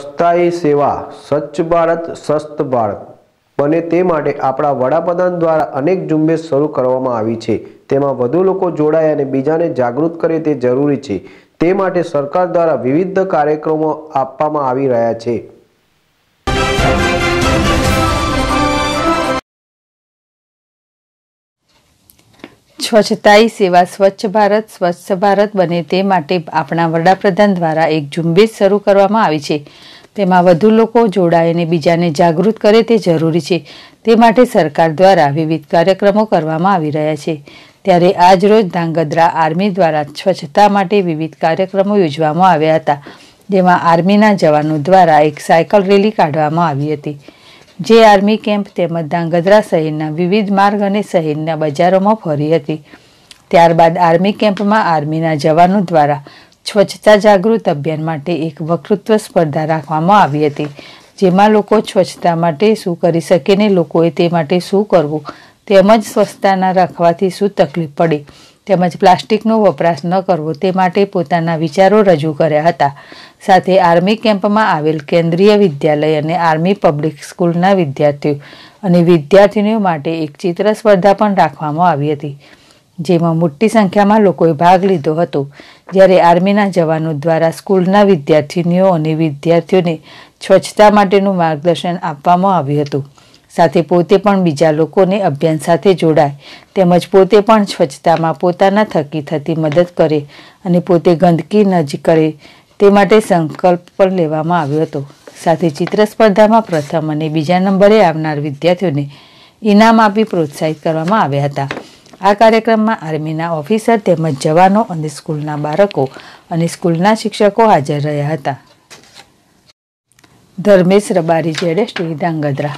સસ્તાએ સેવા સ્વચ્છ ભારત સસ્ત ભારત બને તે માટે આપણા વડાપ્રધાન દ્વારા અનેક ઝુંબેશ શરૂ કરવામાં આવી છે તેમાં વધુ લોકો જોડાય અને બીજાને જાગૃત કરે તે જરૂરી છે તે માટે સરકાર દ્વારા વિવિધ કાર્યક્રમો આપવામાં આવી રહ્યા છે સ્વચ્છતાઈ સેવા સ્વચ્છ ભારત સ્વચ્છ ભારત બને તે માટે આપણા વડાપ્રધાન દ્વારા એક ઝુંબેશ શરૂ કરવામાં આવી છે તેમાં વધુ લોકો જોડાઈને બીજાને જાગૃત કરે તે જરૂરી છે તે માટે સરકાર દ્વારા વિવિધ કાર્યક્રમો કરવામાં આવી રહ્યા છે ત્યારે આજરોજ રોજ ધાંગધ્રા આર્મી દ્વારા સ્વચ્છતા માટે વિવિધ કાર્યક્રમો યોજવામાં આવ્યા હતા જેમાં આર્મીના જવાનો દ્વારા એક સાયકલ રેલી કાઢવામાં આવી હતી જે આર્મી કેમ્પ તેમજ ધાંગધ્રા શહેરના વિવિધ માર્ગ અને શહેરના બજારોમાં ફરી હતી ત્યારબાદ આર્મી કેમ્પમાં આર્મીના જવાનો દ્વારા સ્વચ્છતા જાગૃત અભિયાન માટે એક વક્તૃત્વ સ્પર્ધા રાખવામાં આવી હતી જેમાં લોકો સ્વચ્છતા માટે શું કરી શકે ને લોકોએ તે માટે શું કરવું તેમજ સ્વચ્છતાના રાખવાથી શું તકલીફ પડે તેમજ પ્લાસ્ટિકનો વપરાશ ન કરવો તે માટે પોતાના વિચારો રજૂ કર્યા હતા સાથે આર્મી કેમ્પમાં આવેલ કેન્દ્રીય વિદ્યાલય અને આર્મી પબ્લિક સ્કૂલના વિદ્યાર્થીઓ અને વિદ્યાર્થીનીઓ માટે એક ચિત્ર સ્પર્ધા પણ રાખવામાં આવી હતી જેમાં મોટી સંખ્યામાં લોકોએ ભાગ લીધો હતો જ્યારે આર્મીના જવાનો દ્વારા સ્કૂલના વિદ્યાર્થીનીઓ અને વિદ્યાર્થીઓને સ્વચ્છતા માટેનું માર્ગદર્શન આપવામાં આવ્યું હતું સાથે પોતે પણ બીજા લોકોને અભિયાન સાથે જોડાય તેમજ પોતે પણ સ્વચ્છતામાં પોતાના થકી થતી મદદ કરે અને પોતે ગંદકી ન કરે તે માટે સંકલ્પ પણ લેવામાં આવ્યો હતો સાથે ચિત્ર સ્પર્ધામાં પ્રથમ અને બીજા નંબરે આવનાર વિદ્યાર્થીઓને ઇનામ આપી પ્રોત્સાહિત કરવામાં આવ્યા હતા આ કાર્યક્રમમાં આર્મીના ઓફિસર તેમજ જવાનો અને સ્કૂલના બાળકો અને સ્કૂલના શિક્ષકો હાજર રહ્યા હતા ધર્મેશ રબારી જેડે શ્રી ધાંગધ્રા